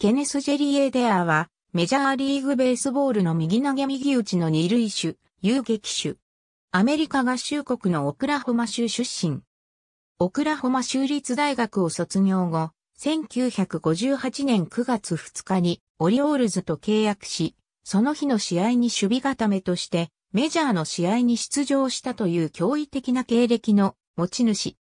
ケネス・ジェリー・エ・デアは、メジャーリーグベースボールの右投げ右打ちの二類種、遊撃種。アメリカ合衆国のオクラホマ州出身。オクラホマ州立大学を卒業後、1958年9月2日にオリオールズと契約し、その日の試合に守備固めとして、メジャーの試合に出場したという驚異的な経歴の持ち主。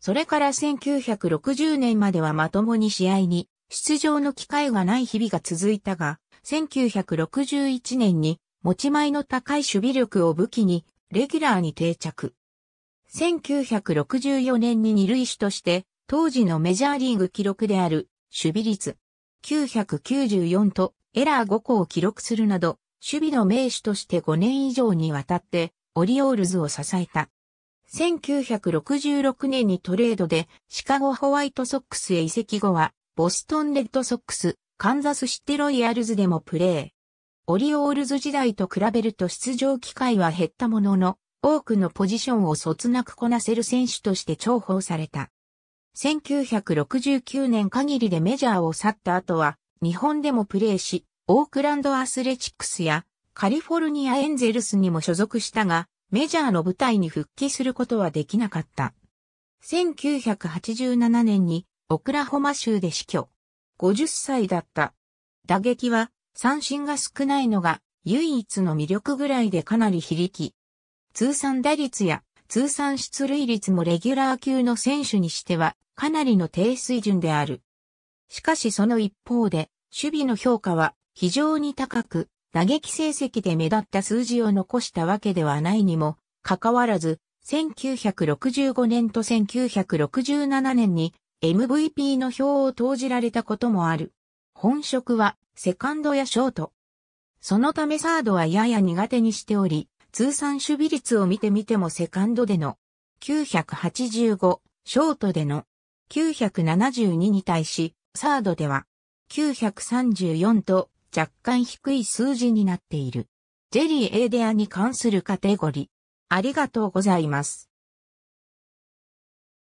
それから1960年まではまともに試合に出場の機会がない日々が続いたが、1961年に持ち前の高い守備力を武器に、レギュラーに定着。1964年に二塁手として、当時のメジャーリーグ記録である、守備率994とエラー5個を記録するなど、守備の名手として5年以上にわたって、オリオールズを支えた。1966年にトレードでシカゴホワイトソックスへ移籍後はボストンレッドソックス、カンザスシティロイヤルズでもプレー。オリオールズ時代と比べると出場機会は減ったものの、多くのポジションをそつなくこなせる選手として重宝された。1969年限りでメジャーを去った後は、日本でもプレーし、オークランドアスレチックスやカリフォルニアエンゼルスにも所属したが、メジャーの舞台に復帰することはできなかった。1987年にオクラホマ州で死去。50歳だった。打撃は三振が少ないのが唯一の魅力ぐらいでかなり非力。通算打率や通算出塁率もレギュラー級の選手にしてはかなりの低水準である。しかしその一方で守備の評価は非常に高く、打撃成績で目立った数字を残したわけではないにも、かかわらず、1965年と1967年に MVP の票を投じられたこともある。本職はセカンドやショート。そのためサードはやや苦手にしており、通算守備率を見てみてもセカンドでの985、ショートでの972に対し、サードでは934と若干低い数字になっている。ジェリー・エーデアに関するカテゴリー。ありがとうございます。